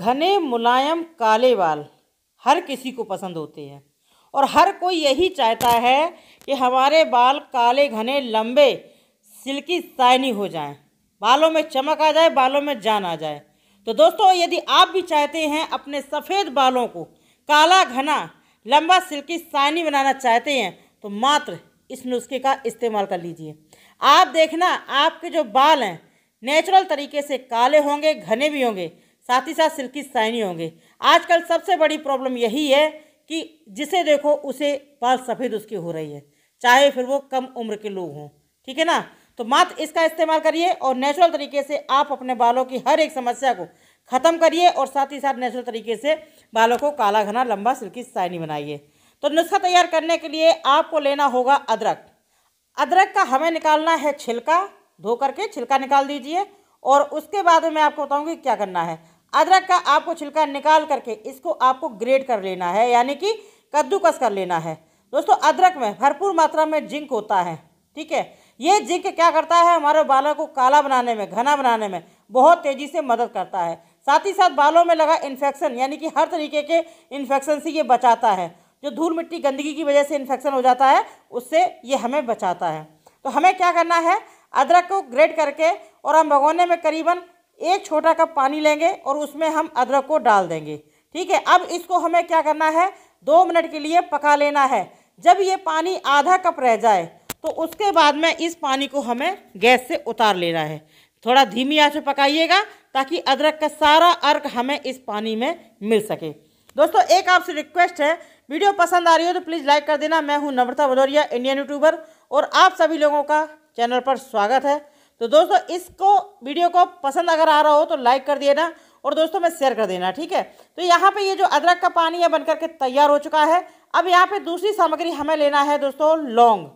घने मुलायम काले बाल हर किसी को पसंद होते हैं और हर कोई यही चाहता है कि हमारे बाल काले घने लंबे सिल्की साइनी हो जाएं बालों में चमक आ जाए बालों में जान आ जाए तो दोस्तों यदि आप भी चाहते हैं अपने सफ़ेद बालों को काला घना लंबा सिल्की साइनी बनाना चाहते हैं तो मात्र इस नुस्खे का इस्तेमाल कर लीजिए आप देखना आपके जो बाल हैं नेचुरल तरीके से काले होंगे घने भी होंगे साथ ही साथ सिल्की साइनी होंगे आजकल सबसे बड़ी प्रॉब्लम यही है कि जिसे देखो उसे बाल सफ़ेद उसकी हो रही है चाहे फिर वो कम उम्र के लोग हों ठीक है ना तो मात्र इसका इस्तेमाल करिए और नेचुरल तरीके से आप अपने बालों की हर एक समस्या को ख़त्म करिए और साथ ही साथ नेचुरल तरीके से बालों को काला घना लंबा सिल्की साइनी बनाइए तो नुस्खा तैयार करने के लिए आपको लेना होगा अदरक अदरक का हमें निकालना है छिलका धो करके छिलका निकाल दीजिए और उसके बाद में आपको बताऊँगी क्या करना है अदरक का आपको छिलका निकाल करके इसको आपको ग्रेड कर लेना है यानी कि कद्दूकस कर लेना है दोस्तों अदरक में भरपूर मात्रा में जिंक होता है ठीक है ये जिंक क्या करता है हमारे बालों को काला बनाने में घना बनाने में बहुत तेज़ी से मदद करता है साथ ही साथ बालों में लगा इन्फेक्शन यानी कि हर तरीके के इन्फेक्शन से ये बचाता है जो धूल मिट्टी गंदगी की वजह से इन्फेक्शन हो जाता है उससे ये हमें बचाता है तो हमें क्या करना है अदरक को ग्रेट करके और हम भगोने में करीबन एक छोटा कप पानी लेंगे और उसमें हम अदरक को डाल देंगे ठीक है अब इसको हमें क्या करना है दो मिनट के लिए पका लेना है जब ये पानी आधा कप रह जाए तो उसके बाद में इस पानी को हमें गैस से उतार लेना है थोड़ा धीमी आँच में पकाइएगा ताकि अदरक का सारा अर्क हमें इस पानी में मिल सके दोस्तों एक आपसे रिक्वेस्ट है वीडियो पसंद आ रही हो तो प्लीज़ लाइक कर देना मैं हूँ नम्रता भदौरिया इंडियन यूट्यूबर और आप सभी लोगों का चैनल पर स्वागत है तो दोस्तों इसको वीडियो को पसंद अगर आ रहा हो तो लाइक कर देना और दोस्तों में शेयर कर देना ठीक है तो यहाँ पे ये जो अदरक का पानी है बनकर के तैयार हो चुका है अब यहाँ पे दूसरी सामग्री हमें लेना है दोस्तों लौंग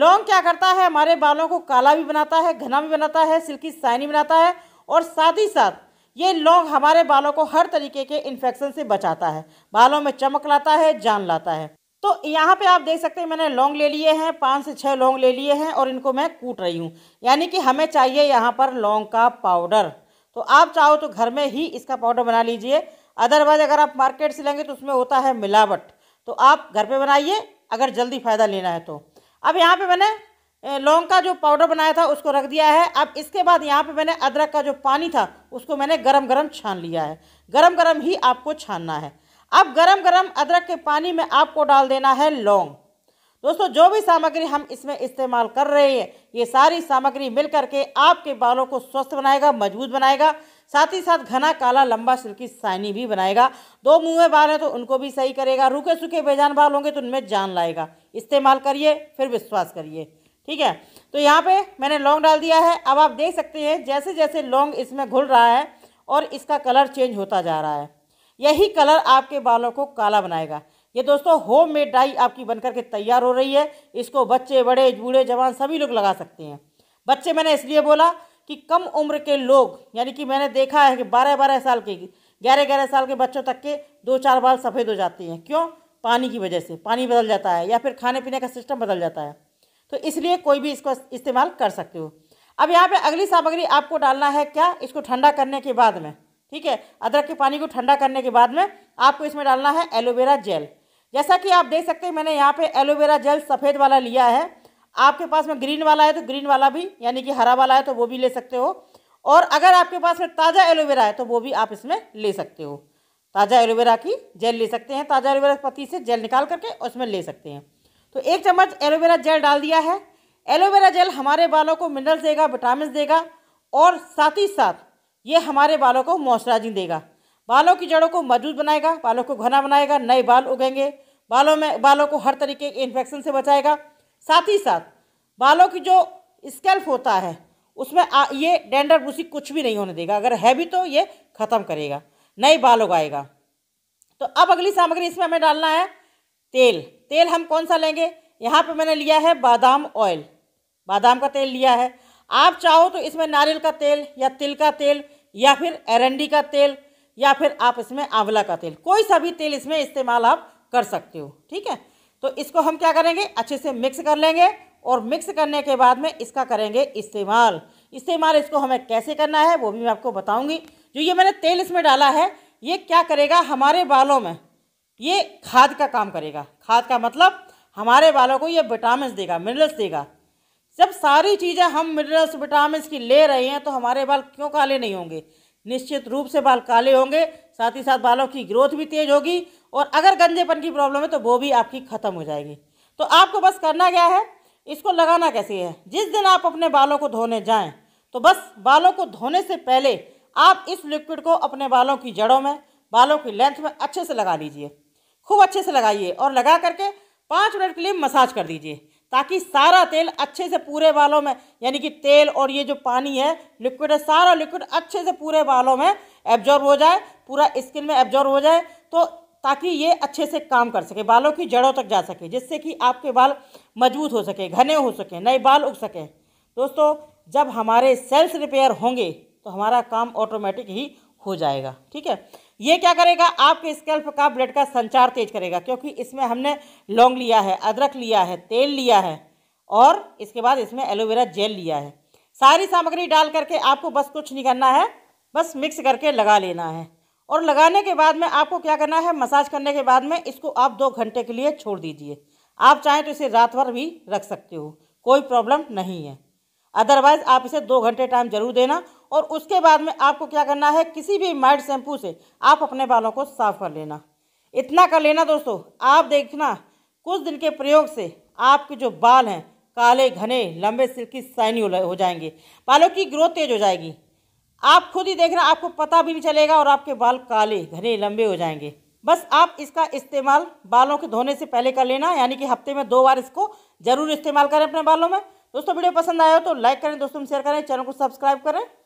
लौंग क्या करता है हमारे बालों को काला भी बनाता है घना भी बनाता है सिल्की साइनी बनाता है और साथ ही साथ ये लौंग हमारे बालों को हर तरीके के इन्फेक्शन से बचाता है बालों में चमक लाता है जान लाता है तो यहाँ पे आप देख सकते हैं मैंने लौंग ले लिए हैं पाँच से छः लौंग ले लिए हैं और इनको मैं कूट रही हूँ यानी कि हमें चाहिए यहाँ पर लौंग का पाउडर तो आप चाहो तो घर में ही इसका पाउडर बना लीजिए अदरवाइज़ अगर आप मार्केट से लेंगे तो उसमें होता है मिलावट तो आप घर पर बनाइए अगर जल्दी फ़ायदा लेना है तो अब यहाँ पर मैंने लौंग का जो पाउडर बनाया था उसको रख दिया है अब इसके बाद यहाँ पे मैंने अदरक का जो पानी था उसको मैंने गरम गरम छान लिया है गरम गरम ही आपको छानना है अब गरम गरम अदरक के पानी में आपको डाल देना है लौंग दोस्तों जो भी सामग्री हम इसमें इस्तेमाल कर रहे हैं ये सारी सामग्री मिल करके आपके बालों को स्वस्थ बनाएगा मजबूत बनाएगा साथ ही साथ घना काला लंबा सिल्की साइनी भी बनाएगा दो मुँह बाल हैं तो उनको भी सही करेगा रूखे सूखे बेजान बाल होंगे तो उनमें जान लाएगा इस्तेमाल करिए फिर विश्वास करिए ठीक है तो यहाँ पर मैंने लौंग डाल दिया है अब आप देख सकते हैं जैसे जैसे लौंग इसमें घुल रहा है और इसका कलर चेंज होता जा रहा है यही कलर आपके बालों को काला बनाएगा ये दोस्तों होम मेड डाई आपकी बनकर के तैयार हो रही है इसको बच्चे बड़े बूढ़े जवान सभी लोग लगा सकते हैं बच्चे मैंने इसलिए बोला कि कम उम्र के लोग यानी कि मैंने देखा है कि बारह बारह साल के ग्यारह ग्यारह साल के बच्चों तक के दो चार बाल सफ़ेद हो जाते हैं क्यों पानी की वजह से पानी बदल जाता है या फिर खाने पीने का सिस्टम बदल जाता है तो इसलिए कोई भी इसको इस्तेमाल कर सकते हो अब यहाँ पे अगली सामग्री आपको डालना है क्या इसको ठंडा करने के बाद में ठीक है अदरक के पानी को ठंडा करने के बाद में आपको इसमें डालना है एलोवेरा जेल जैसा कि आप देख सकते हैं मैंने यहाँ पे एलोवेरा जेल सफ़ेद वाला लिया है आपके पास में ग्रीन वाला है तो ग्रीन वाला भी यानी कि हरा वाला है तो वो भी ले सकते हो और अगर आपके पास में ताज़ा एलोवेरा है तो वो भी आप इसमें ले सकते हो ताज़ा एलोवेरा की जेल ले सकते हैं ताज़ा एलोवेरा पत्ती से जेल निकाल करके उसमें ले सकते हैं तो एक चम्मच एलोवेरा जेल डाल दिया है एलोवेरा जेल हमारे बालों को मिनरल्स देगा विटामिन देगा और साथ ही साथ ये हमारे बालों को मॉइस्चराइजिंग देगा बालों की जड़ों को मजबूत बनाएगा बालों को घना बनाएगा नए बाल उगेंगे बालों में बालों को हर तरीके के इन्फेक्शन से बचाएगा साथ ही साथ बालों की जो स्केल्फ होता है उसमें आ, ये डेंडर बूसी कुछ भी नहीं होने देगा अगर है भी तो ये ख़त्म करेगा नए बाल उगाएगा तो अब अगली सामग्री इसमें हमें डालना है तेल तेल हम कौन सा लेंगे यहाँ पर मैंने लिया है बादाम ऑयल बादाम का तेल लिया है आप चाहो तो इसमें नारियल का तेल या तिल का तेल या फिर एरंडी का तेल या फिर आप इसमें आंवला का तेल कोई सा भी तेल इसमें इस्तेमाल आप कर सकते हो ठीक है तो इसको हम क्या करेंगे अच्छे से मिक्स कर लेंगे और मिक्स करने के बाद में इसका करेंगे इस्तेमाल इस्तेमाल इसको हमें कैसे करना है वो भी मैं आपको बताऊंगी जो ये मैंने तेल इसमें डाला है ये क्या करेगा हमारे बालों में ये खाद का काम करेगा खाद का मतलब हमारे बालों को ये विटामिन देगा मिनरल्स देगा जब सारी चीज़ें हम मिनरल्स विटामिन की ले रहे हैं तो हमारे बाल क्यों काले नहीं होंगे निश्चित रूप से बाल काले होंगे साथ ही साथ बालों की ग्रोथ भी तेज़ होगी और अगर गंजेपन की प्रॉब्लम है तो वो भी आपकी ख़त्म हो जाएगी तो आपको बस करना क्या है इसको लगाना कैसे है जिस दिन आप अपने बालों को धोने जाएं तो बस बालों को धोने से पहले आप इस लिक्विड को अपने बालों की जड़ों में बालों की लेंथ में अच्छे से लगा लीजिए खूब अच्छे से लगाइए और लगा करके पाँच मिनट के लिए मसाज कर दीजिए ताकि सारा तेल अच्छे से पूरे बालों में यानी कि तेल और ये जो पानी है लिक्विड है सारा लिक्विड अच्छे से पूरे बालों में एब्जॉर्ब हो जाए पूरा स्किन में एब्जॉर्ब हो जाए तो ताकि ये अच्छे से काम कर सके बालों की जड़ों तक जा सके जिससे कि आपके बाल मजबूत हो सके घने हो सके नए बाल उग सकें दोस्तों जब हमारे सेल्स रिपेयर होंगे तो हमारा काम ऑटोमेटिक ही हो जाएगा ठीक है ये क्या करेगा आपके स्कैल्प का ब्लड का संचार तेज करेगा क्योंकि इसमें हमने लौंग लिया है अदरक लिया है तेल लिया है और इसके बाद इसमें एलोवेरा जेल लिया है सारी सामग्री डाल करके आपको बस कुछ नहीं करना है बस मिक्स करके लगा लेना है और लगाने के बाद में आपको क्या करना है मसाज करने के बाद में इसको आप दो घंटे के लिए छोड़ दीजिए आप चाहें तो इसे रात भर भी रख सकते हो कोई प्रॉब्लम नहीं है अदरवाइज़ आप इसे दो घंटे टाइम ज़रूर देना और उसके बाद में आपको क्या करना है किसी भी माइड शैम्पू से आप अपने बालों को साफ कर लेना इतना कर लेना दोस्तों आप देखना कुछ दिन के प्रयोग से आपके जो बाल हैं काले घने लंबे सिल्की साइनी हो जाएंगे बालों की ग्रोथ तेज हो जाएगी आप खुद ही देखना आपको पता भी नहीं चलेगा और आपके बाल काले घने लंबे हो जाएंगे बस आप इसका इस्तेमाल बालों के धोने से पहले कर लेना यानी कि हफ्ते में दो बार इसको ज़रूर इस्तेमाल करें अपने बालों में दोस्तों वीडियो पसंद आया हो तो लाइक करें दोस्तों में शेयर करें चैनल को सब्सक्राइब करें